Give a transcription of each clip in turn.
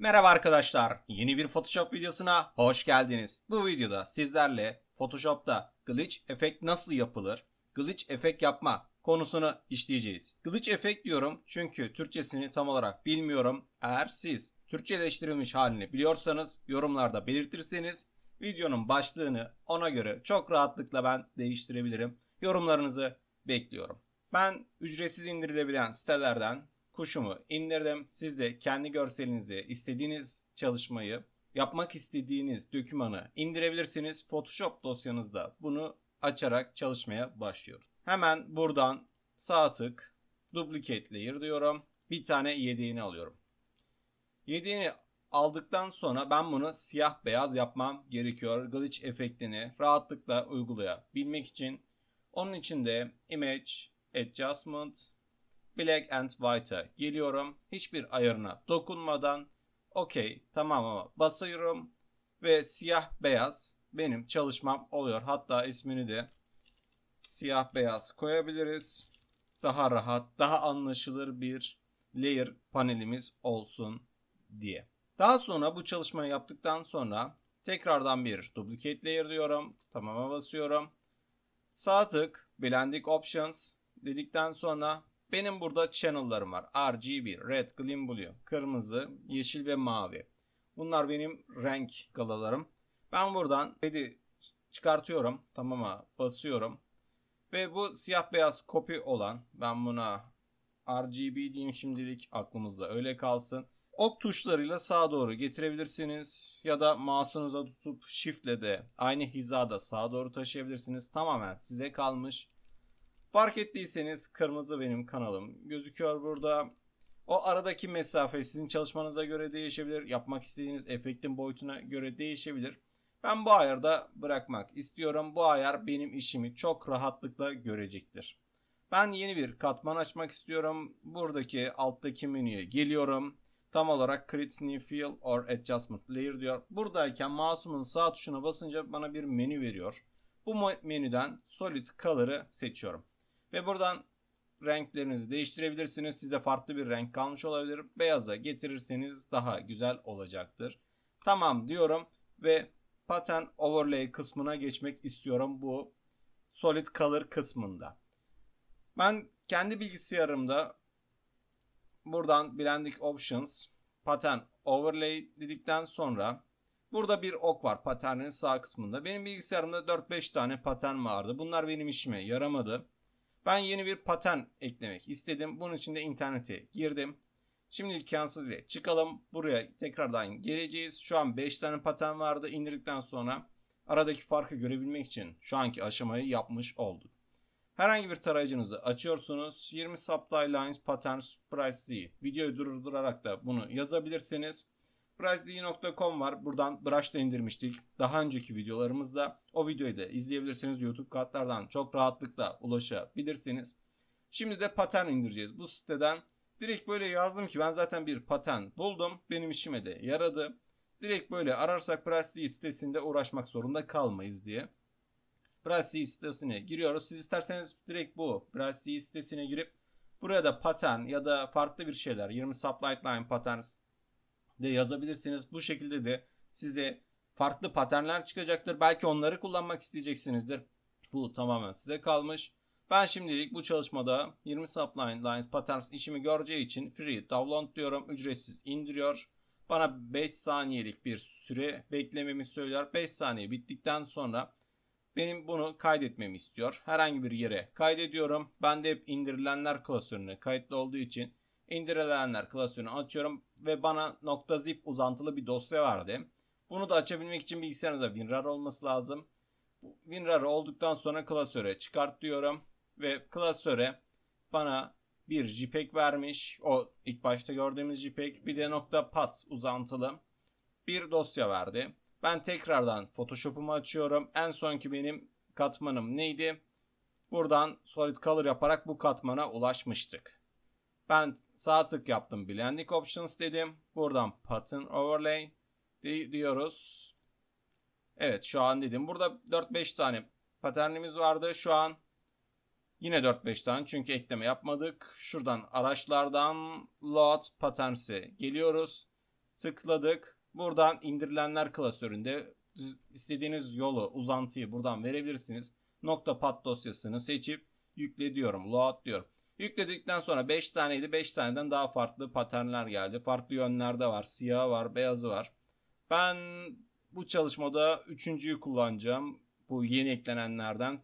Merhaba arkadaşlar, yeni bir Photoshop videosuna hoş geldiniz. Bu videoda sizlerle Photoshop'ta glitch efekt nasıl yapılır, glitch efekt yapma konusunu işleyeceğiz. Glitch efekt diyorum çünkü Türkçesini tam olarak bilmiyorum. Eğer siz Türkçeleştirilmiş halini biliyorsanız yorumlarda belirtirseniz videonun başlığını ona göre çok rahatlıkla ben değiştirebilirim. Yorumlarınızı bekliyorum. Ben ücretsiz indirilebilen sitelerden kuşumu indirdim. Siz de kendi görselinizi, istediğiniz çalışmayı, yapmak istediğiniz dokümanı indirebilirsiniz. Photoshop dosyanızda bunu açarak çalışmaya başlıyoruz. Hemen buradan sağ tık duplicate layer diyorum. Bir tane yediğini alıyorum. Yediğini aldıktan sonra ben bunu siyah beyaz yapmam gerekiyor. Glitch efektini rahatlıkla uygulayabilmek için. Onun için de image adjustment Black and White'a geliyorum. Hiçbir ayarına dokunmadan OK tamamı basıyorum ve siyah beyaz benim çalışmam oluyor. Hatta ismini de siyah beyaz koyabiliriz. Daha rahat, daha anlaşılır bir layer panelimiz olsun diye. Daha sonra bu çalışmayı yaptıktan sonra tekrardan bir duplicate layer diyorum. Tamama basıyorum. Sağ tık Blending Options dedikten sonra benim burada channel'larım var. RGB, red, green, blue, kırmızı, yeşil ve mavi. Bunlar benim renk skalalarım. Ben buradan red'i çıkartıyorum. Tamama basıyorum. Ve bu siyah beyaz kopi olan ben buna RGB diyeyim şimdilik aklımızda öyle kalsın. Ok tuşlarıyla sağa doğru getirebilirsiniz ya da mouse'unuza tutup shift'le de aynı hizada sağa doğru taşıyabilirsiniz. Tamamen size kalmış. Fark ettiyseniz kırmızı benim kanalım gözüküyor burada. O aradaki mesafe sizin çalışmanıza göre değişebilir. Yapmak istediğiniz efektin boyutuna göre değişebilir. Ben bu ayarda bırakmak istiyorum. Bu ayar benim işimi çok rahatlıkla görecektir. Ben yeni bir katman açmak istiyorum. Buradaki alttaki menüye geliyorum. Tam olarak Create New Fill or Adjustment Layer diyor. Buradayken mouse'umun sağ tuşuna basınca bana bir menü veriyor. Bu menüden Solid Color'ı seçiyorum. Ve buradan renklerinizi değiştirebilirsiniz. Size farklı bir renk kalmış olabilir. Beyaza getirirseniz daha güzel olacaktır. Tamam diyorum ve pattern overlay kısmına geçmek istiyorum bu solid color kısmında. Ben kendi bilgisayarımda buradan blending options pattern overlay dedikten sonra burada bir ok var patternin sağ kısmında. Benim bilgisayarımda 4-5 tane patern vardı. Bunlar benim işime yaramadı. Ben yeni bir paten eklemek istedim. Bunun için de internete girdim. Şimdi cancel ile çıkalım. Buraya tekrardan geleceğiz. Şu an 5 tane patern vardı. İndirdikten sonra aradaki farkı görebilmek için şu anki aşamayı yapmış olduk. Herhangi bir tarayıcınızı açıyorsunuz. 20 Supply Lines Patterns Price Z. Videoyu durdurarak da bunu yazabilirsiniz. PriceDigi.com var. Buradan Brush da indirmiştik. Daha önceki videolarımızda o videoyu da izleyebilirsiniz. YouTube kartlardan çok rahatlıkla ulaşabilirsiniz. Şimdi de paten indireceğiz. Bu siteden direkt böyle yazdım ki ben zaten bir paten buldum. Benim işime de yaradı. Direkt böyle ararsak PriceDigi sitesinde uğraşmak zorunda kalmayız diye. PriceDigi sitesine giriyoruz. Siz isterseniz direkt bu PriceDigi sitesine girip buraya da paten ya da farklı bir şeyler 20 supply line patterns de yazabilirsiniz. Bu şekilde de size farklı paternler çıkacaktır. Belki onları kullanmak isteyeceksinizdir. Bu tamamen size kalmış. Ben şimdilik bu çalışmada 20 Supply Lines Patterns işimi göreceği için free download diyorum. Ücretsiz indiriyor. Bana 5 saniyelik bir süre beklememi söylüyor. 5 saniye bittikten sonra benim bunu kaydetmemi istiyor. Herhangi bir yere kaydediyorum. Ben de hep indirilenler klasörünü kayıtlı olduğu için indirilenler klasörünü açıyorum ve bana .zip uzantılı bir dosya verdi. Bunu da açabilmek için bilgisayarınızda WinRAR olması lazım. WinRAR olduktan sonra klasöre çıkart diyorum ve klasöre bana bir JPEG vermiş. O ilk başta gördüğümüz JPEG bir de .pat uzantılı bir dosya verdi. Ben tekrardan Photoshop'umu açıyorum. En sonki benim katmanım neydi? Buradan Solid Color yaparak bu katmana ulaşmıştık. Ben sağ tık yaptım. Blending Options dedim. Buradan Pattern Overlay diyoruz. Evet şu an dedim. Burada 4-5 tane paternimiz vardı. Şu an yine 4-5 tane çünkü ekleme yapmadık. Şuradan araçlardan Load Patterns'e geliyoruz. Tıkladık. Buradan indirilenler klasöründe istediğiniz yolu, uzantıyı buradan verebilirsiniz. Nokta pat dosyasını seçip yükle diyorum. Load diyorum. Yükledikten sonra 5 taneydi. 5 taneden daha farklı paternler geldi. Farklı yönlerde var. Siyahı var, beyazı var. Ben bu çalışmada üçüncüyü kullanacağım. Bu yeni eklenenlerden.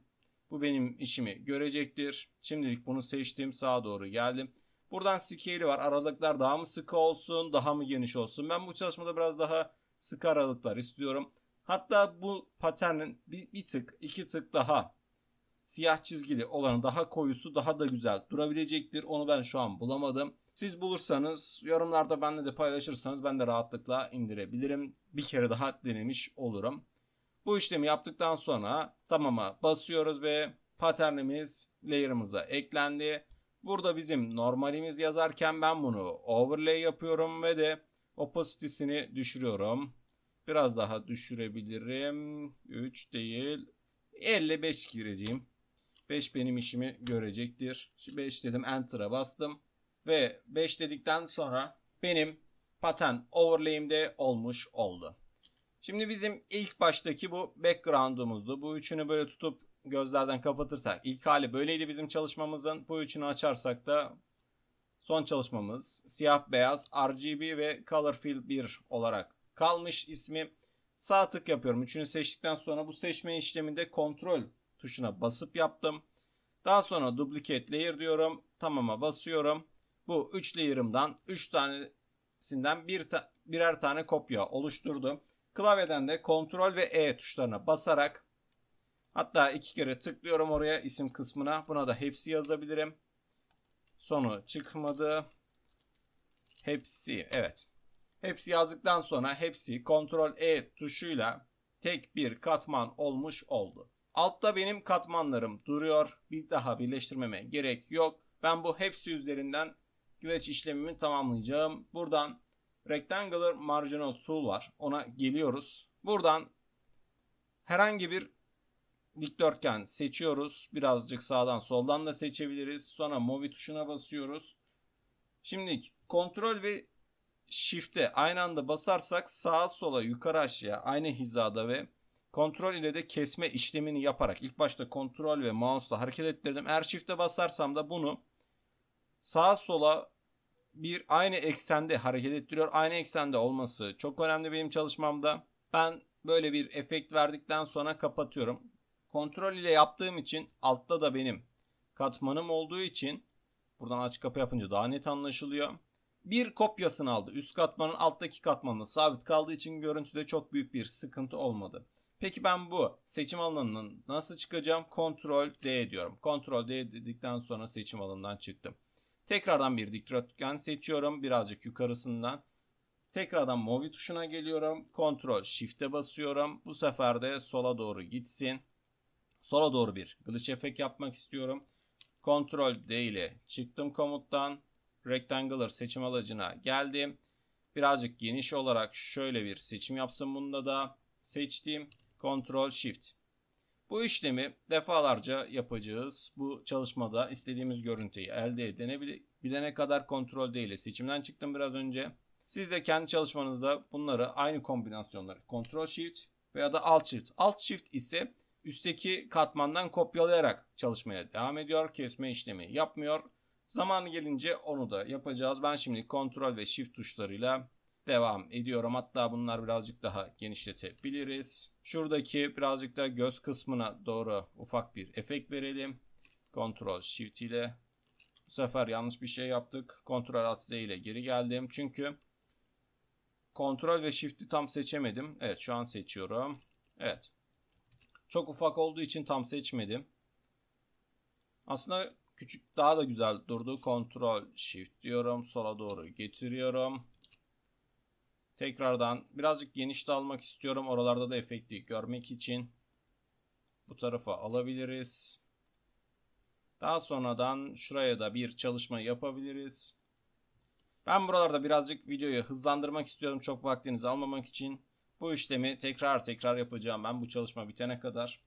Bu benim işimi görecektir. Şimdilik bunu seçtim. Sağa doğru geldim. Buradan scale'i var. Aralıklar daha mı sıkı olsun, daha mı geniş olsun? Ben bu çalışmada biraz daha sıkı aralıklar istiyorum. Hatta bu paternin bir, bir tık, iki tık daha siyah çizgili olanı daha koyusu daha da güzel durabilecektir. Onu ben şu an bulamadım. Siz bulursanız yorumlarda benimle de paylaşırsanız ben de rahatlıkla indirebilirim. Bir kere daha denemiş olurum. Bu işlemi yaptıktan sonra tamama basıyoruz ve paternimiz layer'ımıza eklendi. Burada bizim normalimiz yazarken ben bunu overlay yapıyorum ve de opacity'sini düşürüyorum. Biraz daha düşürebilirim. 3 değil Elle 5 gireceğim. 5 benim işimi görecektir. 5 dedim enter'a bastım. Ve 5 dedikten sonra benim patent overlay'imde olmuş oldu. Şimdi bizim ilk baştaki bu background'umuzdu. Bu üçünü böyle tutup gözlerden kapatırsak ilk hali böyleydi bizim çalışmamızın. Bu üçünü açarsak da son çalışmamız siyah beyaz RGB ve color fill 1 olarak kalmış ismi. Sağ tık yapıyorum. Üçünü seçtikten sonra bu seçme işleminde kontrol tuşuna basıp yaptım. Daha sonra duplicate layer diyorum. Tamama basıyorum. Bu 3 layer'ımdan 3 tanesinden bir ta birer tane kopya oluşturdum. Klavyeden de kontrol ve E tuşlarına basarak hatta iki kere tıklıyorum oraya isim kısmına. Buna da hepsi yazabilirim. Sonu çıkmadı. Hepsi evet. Hepsi yazdıktan sonra hepsi Ctrl E tuşuyla tek bir katman olmuş oldu. Altta benim katmanlarım duruyor. Bir daha birleştirmeme gerek yok. Ben bu hepsi üzerinden güveç işlemimi tamamlayacağım. Buradan Rectangular Marginal Tool var. Ona geliyoruz. Buradan herhangi bir dikdörtgen seçiyoruz. Birazcık sağdan soldan da seçebiliriz. Sonra Movi tuşuna basıyoruz. Şimdi Ctrl ve Shift'e aynı anda basarsak sağa sola yukarı aşağı aynı hizada ve kontrol ile de kesme işlemini yaparak ilk başta kontrol ve mouse'la hareket ettirdim. Eğer Shift'e basarsam da bunu sağa sola bir aynı eksende hareket ettiriyor. Aynı eksende olması çok önemli benim çalışmamda. Ben böyle bir efekt verdikten sonra kapatıyorum. Kontrol ile yaptığım için altta da benim katmanım olduğu için buradan açık kapı yapınca daha net anlaşılıyor bir kopyasını aldı. Üst katmanın alttaki katmanla sabit kaldığı için görüntüde çok büyük bir sıkıntı olmadı. Peki ben bu seçim alanının nasıl çıkacağım? Ctrl D diyorum. Ctrl D dedikten sonra seçim alanından çıktım. Tekrardan bir dikdörtgen seçiyorum. Birazcık yukarısından. Tekrardan movi tuşuna geliyorum. Ctrl Shift'e basıyorum. Bu sefer de sola doğru gitsin. Sola doğru bir glitch efekt yapmak istiyorum. Ctrl D ile çıktım komuttan. Rectangular seçim alacına geldim. Birazcık geniş olarak şöyle bir seçim yapsın bunda da. Seçtim. Ctrl Shift. Bu işlemi defalarca yapacağız. Bu çalışmada istediğimiz görüntüyü elde edebilene kadar kontrol değil. Seçimden çıktım biraz önce. Siz de kendi çalışmanızda bunları aynı kombinasyonları Ctrl Shift veya da Alt Shift. Alt Shift ise üstteki katmandan kopyalayarak çalışmaya devam ediyor. Kesme işlemi yapmıyor. Zamanı gelince onu da yapacağız. Ben şimdi kontrol ve shift tuşlarıyla devam ediyorum. Hatta bunlar birazcık daha genişletebiliriz. Şuradaki birazcık da göz kısmına doğru ufak bir efekt verelim. Kontrol shift ile bu sefer yanlış bir şey yaptık. Kontrol alt Z ile geri geldim. Çünkü kontrol ve shift'i tam seçemedim. Evet şu an seçiyorum. Evet. Çok ufak olduğu için tam seçmedim. Aslında Küçük daha da güzel durdu. Kontrol shift diyorum. Sola doğru getiriyorum. Tekrardan birazcık geniş almak istiyorum. Oralarda da efekti görmek için. Bu tarafa alabiliriz. Daha sonradan şuraya da bir çalışma yapabiliriz. Ben buralarda birazcık videoyu hızlandırmak istiyorum çok vaktinizi almamak için. Bu işlemi tekrar tekrar yapacağım ben bu çalışma bitene kadar.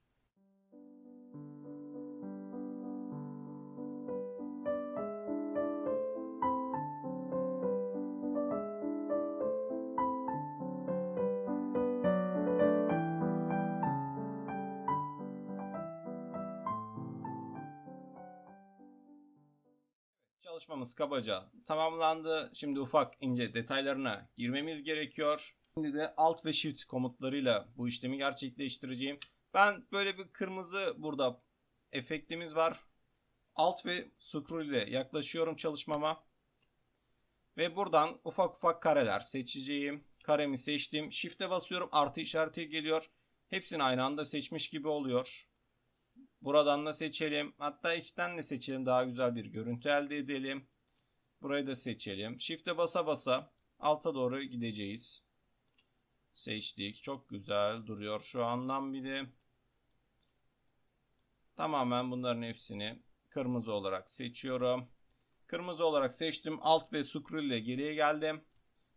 çalışmamız kabaca tamamlandı. Şimdi ufak ince detaylarına girmemiz gerekiyor. Şimdi de alt ve shift komutlarıyla bu işlemi gerçekleştireceğim. Ben böyle bir kırmızı burada efektimiz var. Alt ve scroll ile yaklaşıyorum çalışmama. Ve buradan ufak ufak kareler seçeceğim. Karemi seçtim. Shift'e basıyorum. Artı işareti geliyor. Hepsini aynı anda seçmiş gibi oluyor. Buradan da seçelim. Hatta içten de seçelim. Daha güzel bir görüntü elde edelim. Burayı da seçelim. Shift'e basa basa alta doğru gideceğiz. Seçtik. Çok güzel duruyor şu andan bir de. Tamamen bunların hepsini kırmızı olarak seçiyorum. Kırmızı olarak seçtim. Alt ve scroll ile geriye geldim.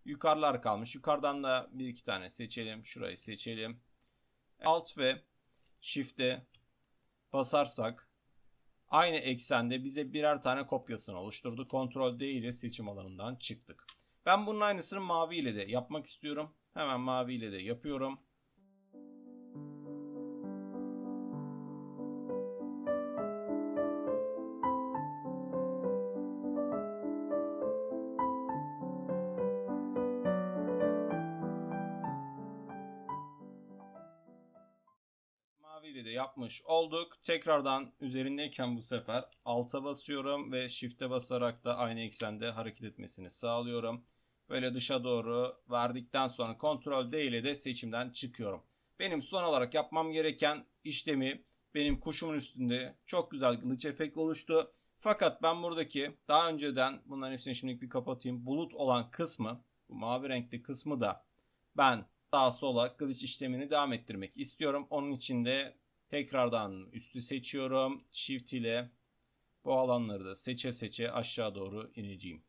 Yukarılar kalmış. Yukarıdan da bir iki tane seçelim. Şurayı seçelim. Alt ve shift'e basarsak Aynı eksende bize birer tane kopyasını oluşturdu. Kontrol D ile seçim alanından çıktık. Ben bunun aynısını mavi ile de yapmak istiyorum. Hemen mavi ile de yapıyorum. almış olduk. Tekrardan üzerindeyken bu sefer alta basıyorum ve shift'e basarak da aynı eksende hareket etmesini sağlıyorum. Böyle dışa doğru verdikten sonra kontrol D ile de seçimden çıkıyorum. Benim son olarak yapmam gereken işlemi benim kuşumun üstünde çok güzel glitch efekt oluştu. Fakat ben buradaki daha önceden bunların hepsini şimdilik bir kapatayım. Bulut olan kısmı bu mavi renkli kısmı da ben sağa sola glitch işlemini devam ettirmek istiyorum. Onun için de Tekrardan üstü seçiyorum. Shift ile bu alanları da seçe seçe aşağı doğru ineceğim.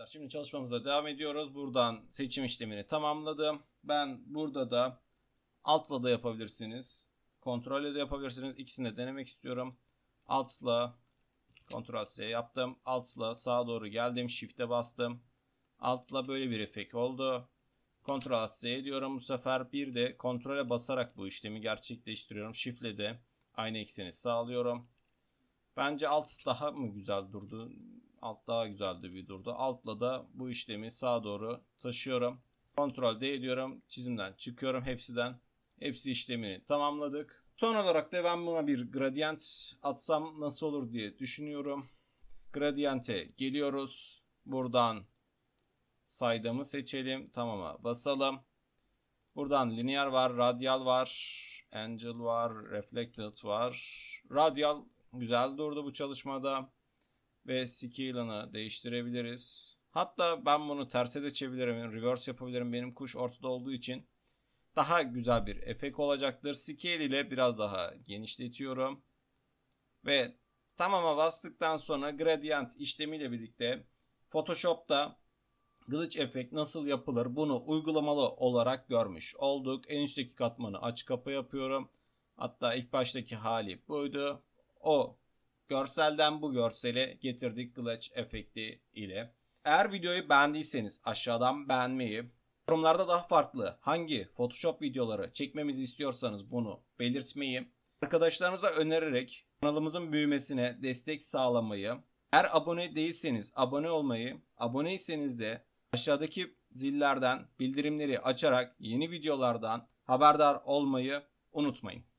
arkadaşlar şimdi çalışmamıza devam ediyoruz. Buradan seçim işlemini tamamladım. Ben burada da altla da yapabilirsiniz. Kontrolle de yapabilirsiniz. İkisini de denemek istiyorum. Altla kontrol S yaptım. Altla sağa doğru geldim. Shift'e bastım. Altla böyle bir efekt oldu. Kontrol S diyorum bu sefer. Bir de kontrole basarak bu işlemi gerçekleştiriyorum. Shift'le de aynı ekseni sağlıyorum. Bence alt daha mı güzel durdu? Alt daha güzeldi bir durdu. Altla da bu işlemi sağa doğru taşıyorum. Ctrl D ediyorum. Çizimden çıkıyorum hepsiden. Hepsi işlemini tamamladık. Son olarak da ben buna bir gradient atsam nasıl olur diye düşünüyorum. Gradient'e geliyoruz. Buradan saydamı seçelim. Tamama basalım. Buradan linear var, radial var, angle var, reflected var. Radial güzel durdu bu çalışmada ve skill'ını değiştirebiliriz. Hatta ben bunu terse de çevirebilirim. Reverse yapabilirim. Benim kuş ortada olduğu için daha güzel bir efekt olacaktır. Scale ile biraz daha genişletiyorum. Ve tamama bastıktan sonra gradient işlemiyle birlikte Photoshop'ta glitch efekt nasıl yapılır bunu uygulamalı olarak görmüş olduk. En üstteki katmanı aç kapı yapıyorum. Hatta ilk baştaki hali buydu. O Görselden bu görsele getirdik Glitch efekti ile. Eğer videoyu beğendiyseniz aşağıdan beğenmeyi, yorumlarda daha farklı hangi Photoshop videoları çekmemizi istiyorsanız bunu belirtmeyi, arkadaşlarınıza önererek kanalımızın büyümesine destek sağlamayı, eğer abone değilseniz abone olmayı, aboneyseniz de aşağıdaki zillerden bildirimleri açarak yeni videolardan haberdar olmayı unutmayın.